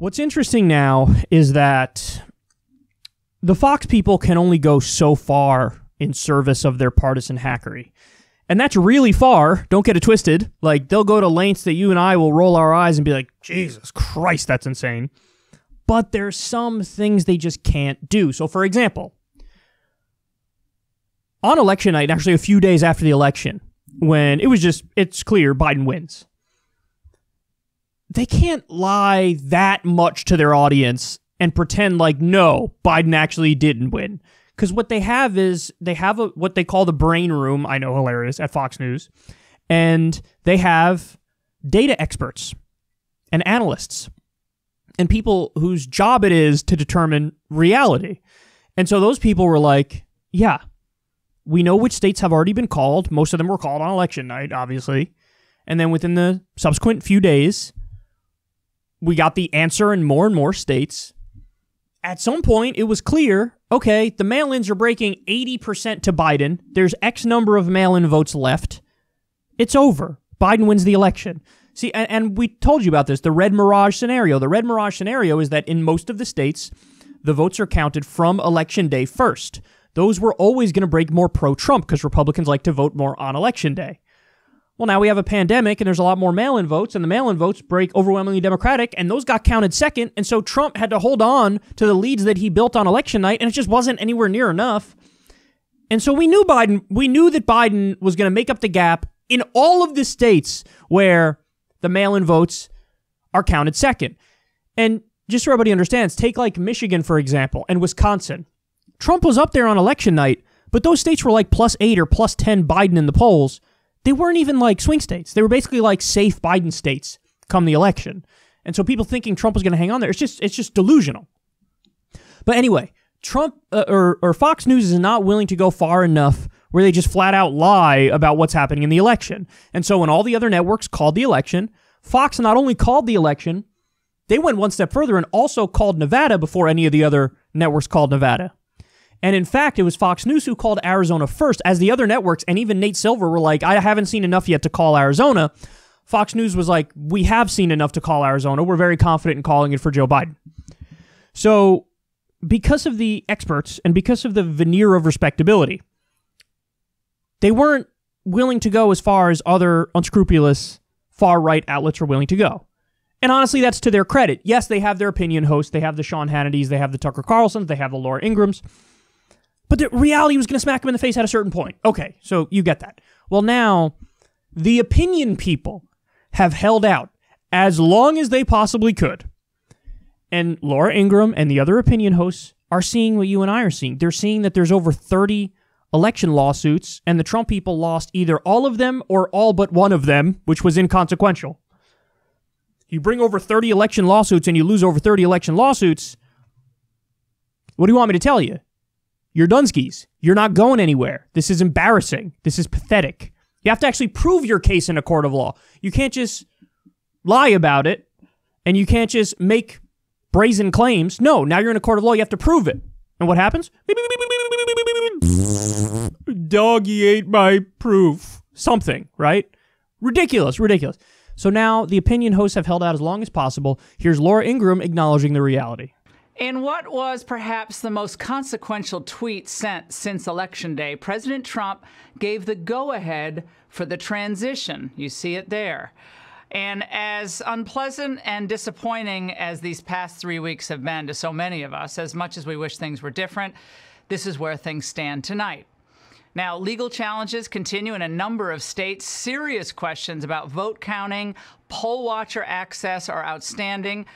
What's interesting now is that the Fox people can only go so far in service of their partisan hackery. And that's really far. Don't get it twisted. Like, they'll go to lengths that you and I will roll our eyes and be like, Jesus Christ, that's insane. But there's some things they just can't do. So, for example, on election night, actually a few days after the election, when it was just, it's clear Biden wins they can't lie that much to their audience and pretend like no, Biden actually didn't win. Because what they have is they have a, what they call the brain room. I know, hilarious at Fox News, and they have data experts and analysts and people whose job it is to determine reality. And so those people were like, yeah, we know which states have already been called. Most of them were called on election night, obviously. And then within the subsequent few days, we got the answer in more and more states. At some point, it was clear okay, the mail ins are breaking 80% to Biden. There's X number of mail in votes left. It's over. Biden wins the election. See, and, and, we told you about this the red mirage scenario. The red mirage scenario is that in most of the states, the votes are counted from election day first. Those were always going to break more pro Trump because Republicans like to vote more on election day. Well, now we have a pandemic and there's a lot more mail in votes, and the mail in votes break overwhelmingly Democratic, and those got counted second. And so Trump had to hold on to the leads that he built on election night, and it just wasn't anywhere near enough. And so we knew Biden, we knew that Biden was going to make up the gap in all of the states where the mail in votes are counted second. And just so everybody understands, take like Michigan, for example, and Wisconsin. Trump was up there on election night, but those states were like plus eight or plus 10 Biden in the polls they weren't even like swing states. They were basically like safe Biden states come the election. And so people thinking Trump was going to hang on there, it's just it's just delusional. But anyway, Trump uh, or, or Fox News is not willing to go far enough where they just flat out lie about what's happening in the election. And so when all the other networks called the election, Fox not only called the election, they went one step further and also called Nevada before any of the other networks called Nevada. And in fact, it was Fox News who called Arizona first, as the other networks and even Nate Silver were like, I haven't seen enough yet to call Arizona. Fox News was like, We have seen enough to call Arizona. We're very confident in calling it for Joe Biden. So, because of the experts and because of the veneer of respectability, they weren't willing to go as far as other unscrupulous far right outlets are willing to go. And honestly, that's to their credit. Yes, they have their opinion hosts. They have the Sean Hannitys, they have the Tucker Carlsons, they have the Laura Ingrams. But the reality was going to smack him in the face at a certain point. Okay, so you get that. Well, now the opinion people have held out as long as they possibly could. And Laura Ingram and the other opinion hosts are seeing what you and I are seeing. They're seeing that there's over 30 election lawsuits, and the Trump people lost either all of them or all but one of them, which was inconsequential. You bring over 30 election lawsuits and you lose over 30 election lawsuits. What do you want me to tell you? You're Dunskees. You're not going anywhere. This is embarrassing. This is pathetic. You have to actually prove your case in a court of law. You can't just lie about it and you can't just make brazen claims. No, now you're in a court of law. You have to prove it. And what happens? Doggy ate my proof. Something, right? Ridiculous, ridiculous. So now the opinion hosts have held out as long as possible. Here's Laura Ingram acknowledging the reality. In what was perhaps the most consequential tweet sent since Election Day, President Trump gave the go ahead for the transition. You see it there. And as unpleasant and disappointing as these past three weeks have been to so many of us, as much as we wish things were different, this is where things stand tonight. Now, legal challenges continue in a number of states. Serious questions about vote counting, poll watcher access are outstanding.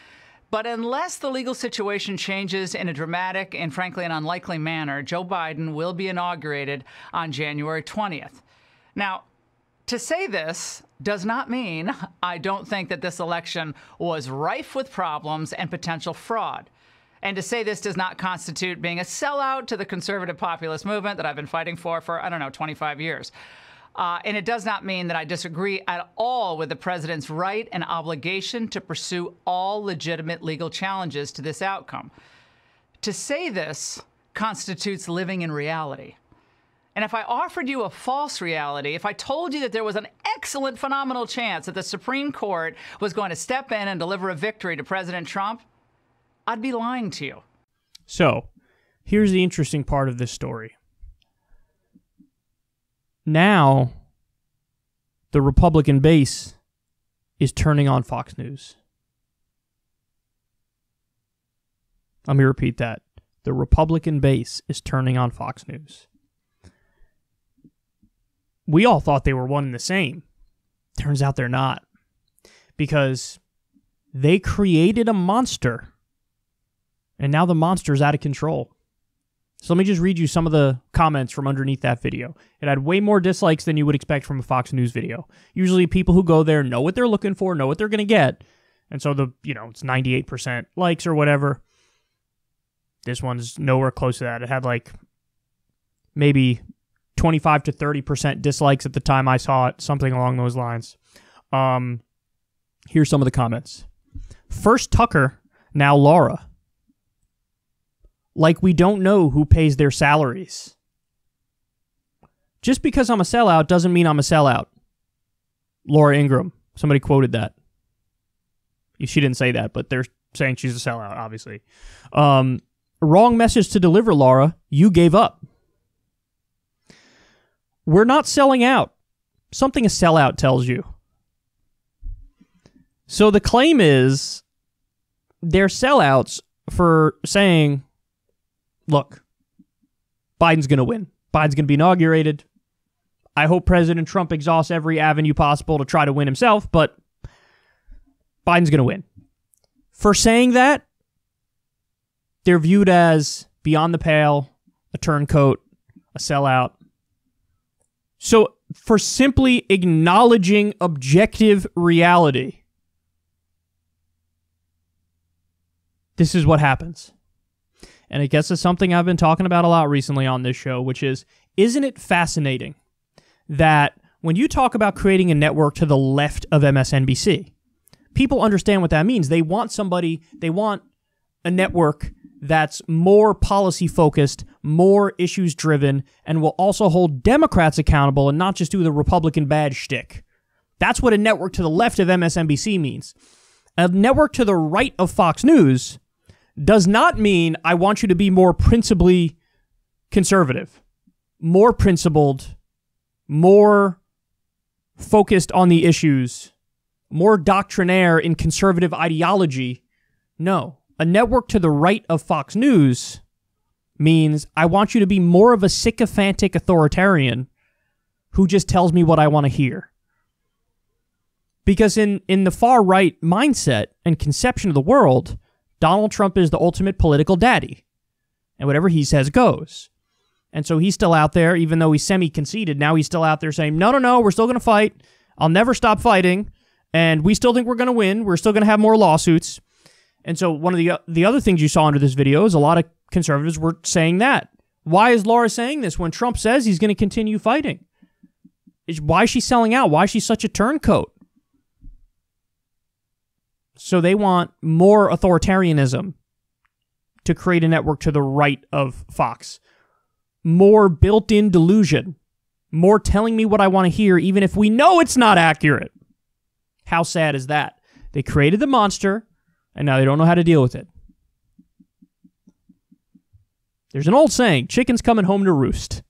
But unless the legal situation changes in a dramatic and frankly an unlikely manner, Joe Biden will be inaugurated on January 20th. Now, to say this does not mean I don't think that this election was rife with problems and potential fraud. And to say this does not constitute being a sellout to the conservative populist movement that I've been fighting for for, I don't know, 25 years. Uh, and it does not mean that I disagree at all with the president's right and obligation to pursue all legitimate legal challenges to this outcome. To say this constitutes living in reality. And if I offered you a false reality, if I told you that there was an excellent, phenomenal chance that the Supreme Court was going to step in and deliver a victory to President Trump, I'd be lying to you. So, here's the interesting part of this story now the Republican base is turning on Fox News. Let me repeat that. The Republican base is turning on Fox News. We all thought they were one and the same. Turns out they're not. Because they created a monster. And now the monster is out of control. So let me just read you some of the comments from underneath that video. It had way more dislikes than you would expect from a Fox News video. Usually people who go there know what they're looking for, know what they're going to get. And so the, you know, it's 98% likes or whatever. This one's nowhere close to that. It had like maybe 25 to 30% dislikes at the time I saw it, something along those lines. Um, here's some of the comments. First Tucker, now Laura like we don't know who pays their salaries. Just because I'm a sellout doesn't mean I'm a sellout. Laura Ingram, somebody quoted that. She didn't say that, but they're saying she's a sellout, obviously. Um, wrong message to deliver, Laura. You gave up. We're not selling out. Something a sellout tells you. So the claim is they're sellouts for saying look, Biden's going to win. Biden's going to be inaugurated. I hope President Trump exhausts every avenue possible to try to win himself, but Biden's going to win. For saying that, they're viewed as beyond the pale, a turncoat, a sellout. So, for simply acknowledging objective reality, this is what happens. And I guess it's something I've been talking about a lot recently on this show, which is isn't it fascinating that when you talk about creating a network to the left of MSNBC, people understand what that means. They want somebody, they want a network that's more policy focused, more issues driven, and will also hold Democrats accountable and not just do the Republican bad shtick. That's what a network to the left of MSNBC means. A network to the right of Fox News does not mean I want you to be more principally conservative, more principled, more focused on the issues, more doctrinaire in conservative ideology. No. A network to the right of Fox News means I want you to be more of a sycophantic authoritarian who just tells me what I want to hear. Because in, in the far right mindset and conception of the world, Donald Trump is the ultimate political daddy, and whatever he says goes. And so he's still out there, even though he's semi conceded. Now he's still out there saying, no, no, no, we're still going to fight. I'll never stop fighting. And we still think we're going to win. We're still going to have more lawsuits. And so one of the, the other things you saw under this video is a lot of conservatives were saying that. Why is Laura saying this when Trump says he's going to continue fighting? Why is she selling out? Why is she such a turncoat? So they want more authoritarianism to create a network to the right of Fox. More built in delusion. More telling me what I want to hear, even if we know it's not accurate. How sad is that? They created the monster, and now they don't know how to deal with it. There's an old saying chicken's coming home to roost.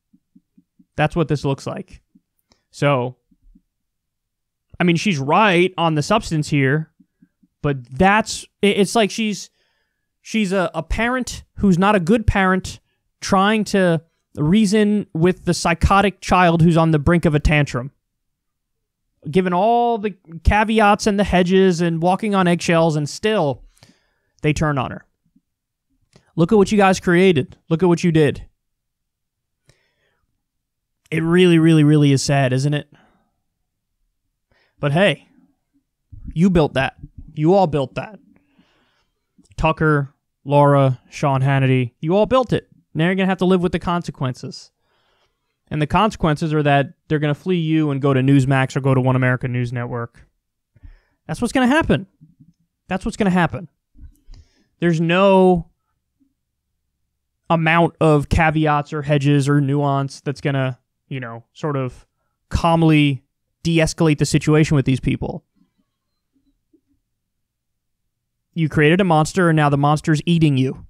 That's what this looks like. So, I mean, she's right on the substance here. But that's it's like she's she's a, a parent who's not a good parent trying to reason with the psychotic child who's on the brink of a tantrum. Given all the caveats and the hedges and walking on eggshells, and still they turn on her. Look at what you guys created. Look at what you did. It really, really, really is sad, isn't it? But hey, you built that. You all built that. Tucker, Laura, Sean Hannity, you all built it. Now you're going to have to live with the consequences. And the consequences are that they're going to flee you and go to Newsmax or go to One America News Network. That's what's going to happen. That's what's going to happen. There's no amount of caveats or hedges or nuance that's going to, you know, sort of calmly de escalate the situation with these people you created a monster and now the monster's eating you.